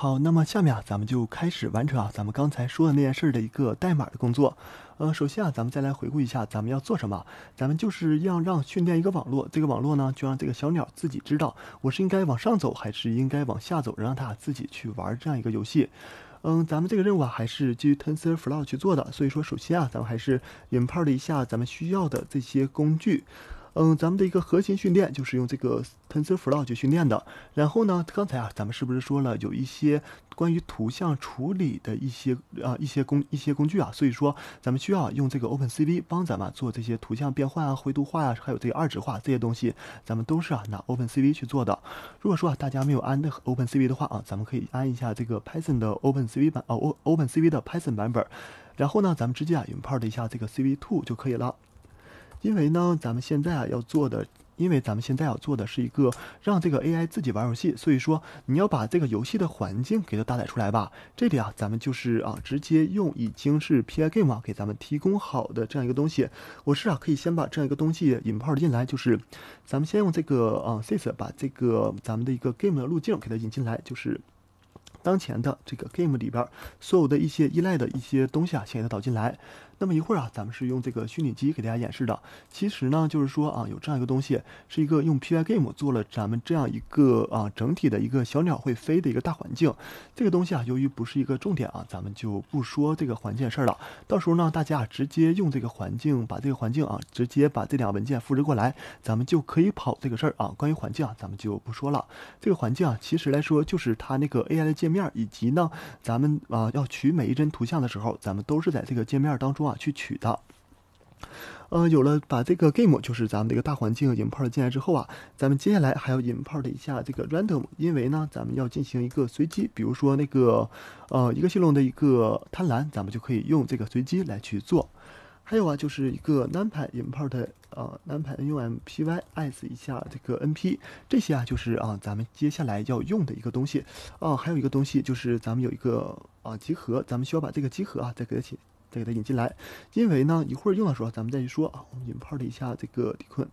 好，那么下面啊，咱们就开始完成啊，咱们刚才说的那件事儿的一个代码的工作。呃，首先啊，咱们再来回顾一下，咱们要做什么？咱们就是要让训练一个网络，这个网络呢，就让这个小鸟自己知道我是应该往上走还是应该往下走，让它自己去玩这样一个游戏。嗯，咱们这个任务啊，还是基于 TensorFlow 去做的。所以说，首先啊，咱们还是 import 了一下咱们需要的这些工具。嗯，咱们的一个核心训练就是用这个 TensorFlow 去训练的。然后呢，刚才啊，咱们是不是说了有一些关于图像处理的一些啊一些工一些工具啊？所以说，咱们需要用这个 OpenCV 帮咱们做这些图像变换啊、灰度化呀，还有这个二值化这些东西，咱们都是啊拿 OpenCV 去做的。如果说啊大家没有安的 OpenCV 的话啊，咱们可以安一下这个 Python 的 OpenCV 版啊，O OpenCV 的 Python 版本。然后呢，咱们直接啊 import 一下这个 cv2 就可以了。因为呢，咱们现在啊要做的，因为咱们现在要做的是一个让这个 AI 自己玩游戏，所以说你要把这个游戏的环境给它搭载出来吧。这里啊，咱们就是啊直接用已经是 Pig a m e 啊给咱们提供好的这样一个东西。我是啊可以先把这样一个东西引泡进来，就是咱们先用这个啊 s i s 把这个咱们的一个 Game 的路径给它引进来，就是当前的这个 Game 里边所有的一些依赖的一些东西啊，先给它导进来。那么一会儿啊，咱们是用这个虚拟机给大家演示的。其实呢，就是说啊，有这样一个东西，是一个用 Pygame 做了咱们这样一个啊整体的一个小鸟会飞的一个大环境。这个东西啊，由于不是一个重点啊，咱们就不说这个环境事儿了。到时候呢，大家啊直接用这个环境，把这个环境啊直接把这两个文件复制过来，咱们就可以跑这个事儿啊。关于环境啊，咱们就不说了。这个环境啊，其实来说就是它那个 AI 的界面，以及呢，咱们啊要取每一帧图像的时候，咱们都是在这个界面当中。啊，去取的。呃，有了，把这个 game 就是咱们这个大环境 import 进来之后啊，咱们接下来还要 import 一下这个 random，因为呢，咱们要进行一个随机，比如说那个呃一个系统的一个贪婪，咱们就可以用这个随机来去做。还有啊，就是一个 numpy import 呃 numpy numpy as 一下这个 np，这些啊就是啊咱们接下来要用的一个东西。哦，还有一个东西就是咱们有一个啊集合，咱们需要把这个集合啊再给它写。再给它引进来，因为呢一会儿用的时候咱们再去说啊，我们引 p 了 r t 一下这个底困。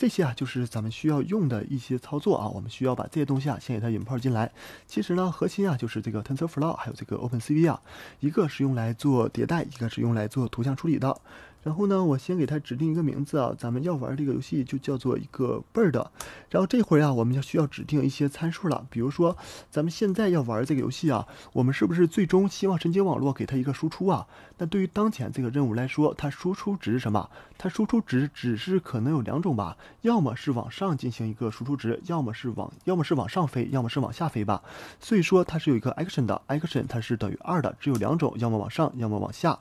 这些啊，就是咱们需要用的一些操作啊，我们需要把这些东西啊先给它 import 进来。其实呢，核心啊就是这个 TensorFlow 还有这个 OpenCV 啊，一个是用来做迭代，一个是用来做图像处理的。然后呢，我先给它指定一个名字啊，咱们要玩这个游戏就叫做一个倍儿的。然后这会儿啊，我们要需要指定一些参数了，比如说咱们现在要玩这个游戏啊，我们是不是最终希望神经网络给它一个输出啊？那对于当前这个任务来说，它输出值是什么？它输出值只是可能有两种吧？要么是往上进行一个输出值，要么是往要么是往上飞，要么是往下飞吧。所以说它是有一个 action 的 action，它是等于二的，只有两种，要么往上，要么往下。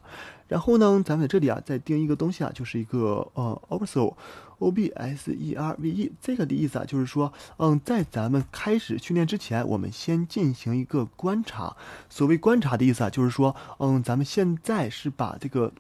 然后呢，咱们在这里啊再定一个东西啊，就是一个呃 observe，observe 这个的意思啊，就是说，嗯，在咱们开始训练之前，我们先进行一个观察。所谓观察的意思啊，就是说，嗯，咱们现在是把这个，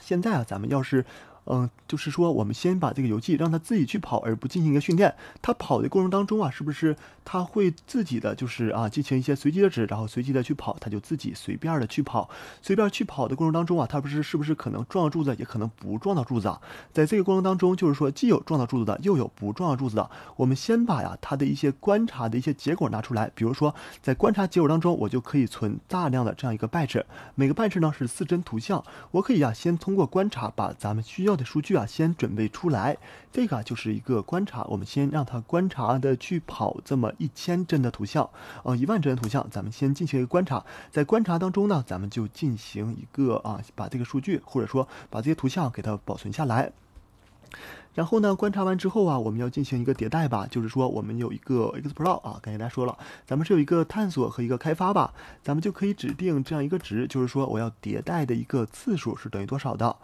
现在啊，咱们要是。嗯，就是说，我们先把这个游戏让它自己去跑，而不进行一个训练。它跑的过程当中啊，是不是它会自己的就是啊，进行一些随机的指，然后随机的去跑，它就自己随便的去跑。随便去跑的过程当中啊，它不是是不是可能撞到柱子，也可能不撞到柱子啊？在这个过程当中，就是说既有撞到柱子的，又有不撞到柱子的。我们先把呀它的一些观察的一些结果拿出来，比如说在观察结果当中，我就可以存大量的这样一个 batch，每个 batch 呢是四帧图像。我可以呀先通过观察把咱们需要。的数据啊，先准备出来。这个啊，就是一个观察。我们先让它观察的去跑这么一千帧的图像，呃，一万帧的图像。咱们先进行一个观察，在观察当中呢，咱们就进行一个啊，把这个数据或者说把这些图像给它保存下来。然后呢，观察完之后啊，我们要进行一个迭代吧，就是说我们有一个 Explore 啊，刚才大家说了，咱们是有一个探索和一个开发吧，咱们就可以指定这样一个值，就是说我要迭代的一个次数是等于多少的。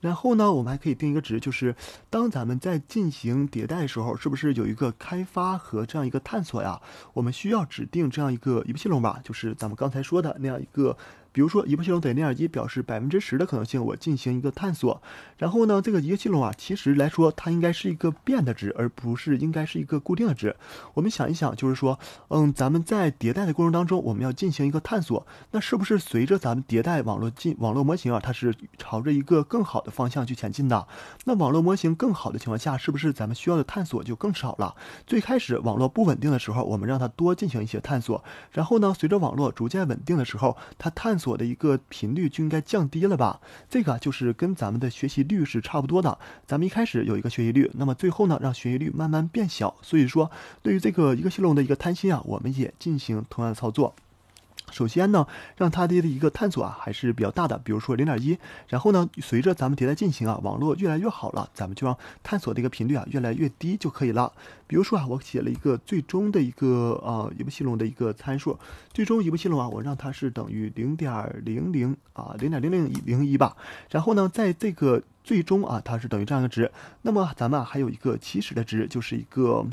然后呢，我们还可以定一个值，就是当咱们在进行迭代的时候，是不是有一个开发和这样一个探索呀？我们需要指定这样一个游戏龙吧，就是咱们刚才说的那样一个。比如说，一部系统等内耳机表示百分之十的可能性，我进行一个探索。然后呢，这个一个记录啊，其实来说，它应该是一个变的值，而不是应该是一个固定的值。我们想一想，就是说，嗯，咱们在迭代的过程当中，我们要进行一个探索。那是不是随着咱们迭代网络进网络模型啊，它是朝着一个更好的方向去前进的？那网络模型更好的情况下，是不是咱们需要的探索就更少了？最开始网络不稳定的时候，我们让它多进行一些探索。然后呢，随着网络逐渐稳定的时候，它探索。我的一个频率就应该降低了吧？这个就是跟咱们的学习率是差不多的。咱们一开始有一个学习率，那么最后呢，让学习率慢慢变小。所以说，对于这个一个系统的一个贪心啊，我们也进行同样的操作。首先呢，让它的一个探索啊还是比较大的，比如说零点一。然后呢，随着咱们迭代进行啊，网络越来越好了，咱们就让探索的一个频率啊越来越低就可以了。比如说啊，我写了一个最终的一个呃一步系统的一个参数，最终一步系统啊，我让它是等于零点零零啊零点零零零一吧。然后呢，在这个最终啊，它是等于这样一个值。那么咱们啊还有一个起始的值，就是一个。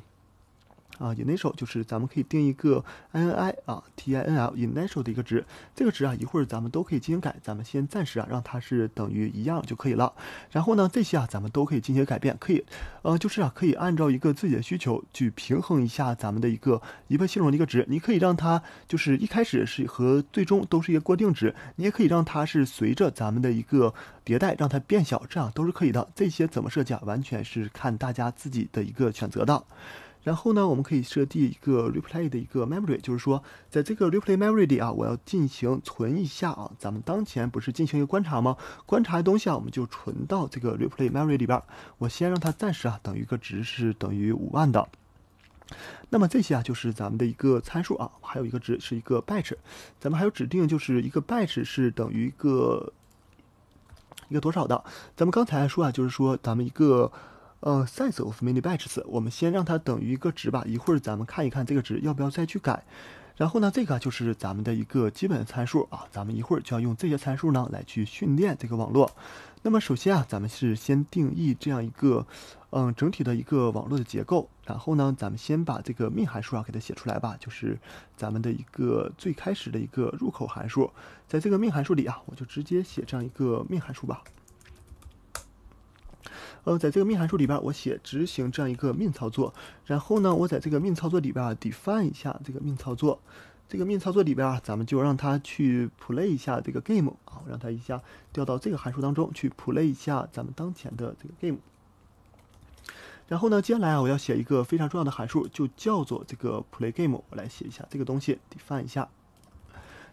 啊，initial 就是咱们可以定一个 ini 啊 t i n l initial 的一个值，这个值啊一会儿咱们都可以进行改，咱们先暂时啊让它是等于一样就可以了。然后呢，这些啊咱们都可以进行改变，可以，呃，就是啊可以按照一个自己的需求去平衡一下咱们的一个一个系统的一个值。你可以让它就是一开始是和最终都是一个固定值，你也可以让它是随着咱们的一个迭代让它变小，这样都是可以的。这些怎么设计，啊，完全是看大家自己的一个选择的。然后呢，我们可以设定一个 replay 的一个 memory，就是说，在这个 replay memory 里啊，我要进行存一下啊，咱们当前不是进行一个观察吗？观察的东西啊，我们就存到这个 replay memory 里边。我先让它暂时啊，等于一个值是等于五万的。那么这些啊，就是咱们的一个参数啊，还有一个值是一个 batch，咱们还有指定就是一个 batch 是等于一个一个多少的。咱们刚才说啊，就是说咱们一个。呃，size of mini batches，我们先让它等于一个值吧，一会儿咱们看一看这个值要不要再去改。然后呢，这个就是咱们的一个基本参数啊，咱们一会儿就要用这些参数呢来去训练这个网络。那么首先啊，咱们是先定义这样一个，嗯，整体的一个网络的结构。然后呢，咱们先把这个命函数啊给它写出来吧，就是咱们的一个最开始的一个入口函数。在这个命函数里啊，我就直接写这样一个命函数吧。呃，在这个命函数里边，我写执行这样一个命操作。然后呢，我在这个命操作里边啊，define 一下这个命操作。这个命操作里边啊，咱们就让它去 play 一下这个 game 啊，让它一下调到这个函数当中去 play 一下咱们当前的这个 game。然后呢，接下来啊，我要写一个非常重要的函数，就叫做这个 play game。我来写一下这个东西，define 一下。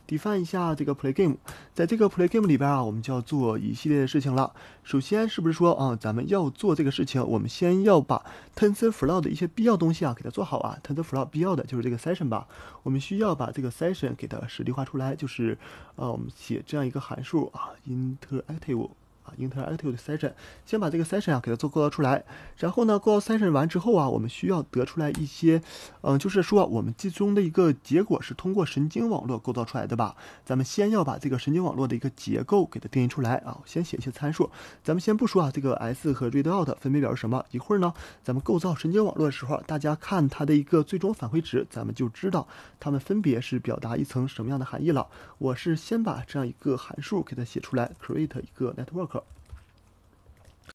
define 一下这个 play game，在这个 play game 里边啊，我们就要做一系列的事情了。首先是不是说啊，咱们要做这个事情，我们先要把 TensorFlow 的一些必要东西啊，给它做好啊。TensorFlow 必要的就是这个 session 吧，我们需要把这个 session 给它实例化出来，就是啊，我们写这样一个函数啊，interactive。啊，interactive session，先把这个 session 啊给它做构造出来，然后呢，构造 session 完之后啊，我们需要得出来一些，嗯，就是说我们最终的一个结果是通过神经网络构造出来的吧？咱们先要把这个神经网络的一个结构给它定义出来啊，先写一些参数。咱们先不说啊，这个 s 和 readout 分别表示什么，一会儿呢，咱们构造神经网络的时候，大家看它的一个最终返回值，咱们就知道它们分别是表达一层什么样的含义了。我是先把这样一个函数给它写出来，create 一个 network。